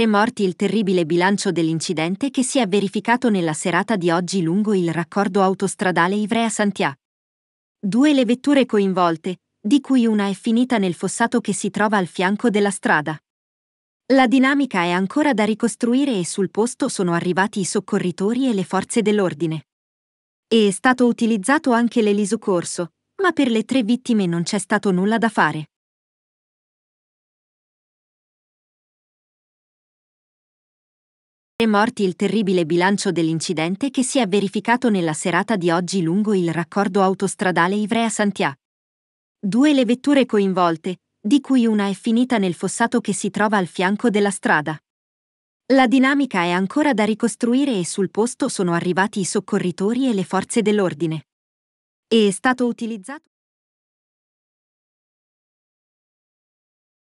È morti il terribile bilancio dell'incidente che si è verificato nella serata di oggi lungo il raccordo autostradale Ivrea-Santià. Due le vetture coinvolte, di cui una è finita nel fossato che si trova al fianco della strada. La dinamica è ancora da ricostruire e sul posto sono arrivati i soccorritori e le forze dell'ordine. E È stato utilizzato anche l'elisocorso, ma per le tre vittime non c'è stato nulla da fare. È morti il terribile bilancio dell'incidente che si è verificato nella serata di oggi lungo il raccordo autostradale Ivrea-Santià. Due le vetture coinvolte, di cui una è finita nel fossato che si trova al fianco della strada. La dinamica è ancora da ricostruire e sul posto sono arrivati i soccorritori e le forze dell'ordine. E è stato utilizzato